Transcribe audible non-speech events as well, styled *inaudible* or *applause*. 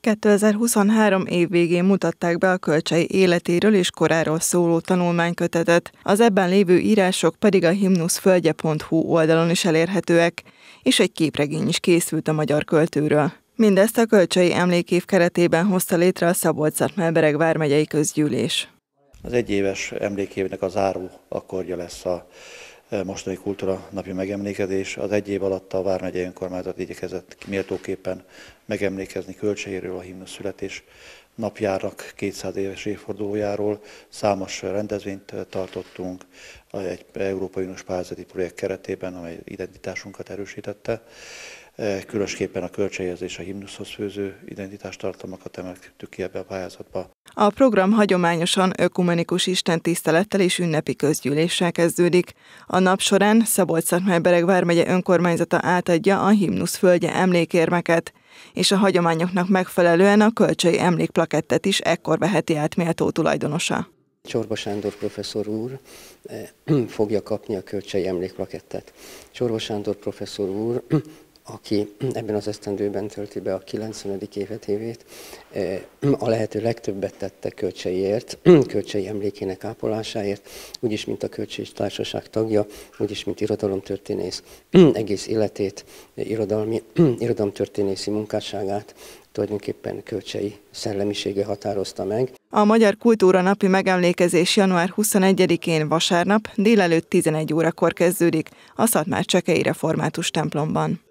2023 év végén mutatták be a kölcsei életéről és koráról szóló tanulmánykötetet, az ebben lévő írások pedig a himnuszföldje.hu oldalon is elérhetőek, és egy képregény is készült a magyar költőről. Mindezt a kölcsei emlékév keretében hozta létre a Szabolcs-Szatmelbereg vármegyei közgyűlés. Az egyéves emlékévnek az záró akkordja lesz a mostani kultúra napi megemlékezés. Az egy év alatt a Vármegyei Önkormányzat igyekezett méltóképpen megemlékezni költségéről a himnusz születés napjának 200 éves évfordulójáról. Számos rendezvényt tartottunk egy Európai Uniós pályázati projekt keretében, amely identitásunkat erősítette. E, különösképpen a költségezés a himnuszhoz főző identitástartalmakat emeltük ki ebbe a pályázatba. A program hagyományosan ökumenikus istentisztelettel és ünnepi közgyűléssel kezdődik. A nap során szabolcs szatmár vármegye önkormányzata átadja a himnusz földje emlékérmeket, és a hagyományoknak megfelelően a kölcsei emlékplakettet is ekkor veheti át méltó tulajdonosa. Csorba Sándor professzor úr eh, *clears throat* fogja kapni a kölcsei emlékplakettet. Csorba Sándor professzor úr aki ebben az esztendőben tölti be a 90. évet, eh, a lehető legtöbbet tette kölcseiért, *clears throat* kölcsei emlékének ápolásáért, úgyis, mint a Kölcsei Társaság tagja, úgyis, mint irodalomtörténész, *clears throat* egész életét, eh, irodalmi, *clears throat* irodalomtörténészi munkásságát tulajdonképpen kölcsei szellemisége határozta meg. A Magyar Kultúra Napi megemlékezés január 21-én vasárnap délelőtt 11 órakor kezdődik a Szatmár Csekei Református templomban.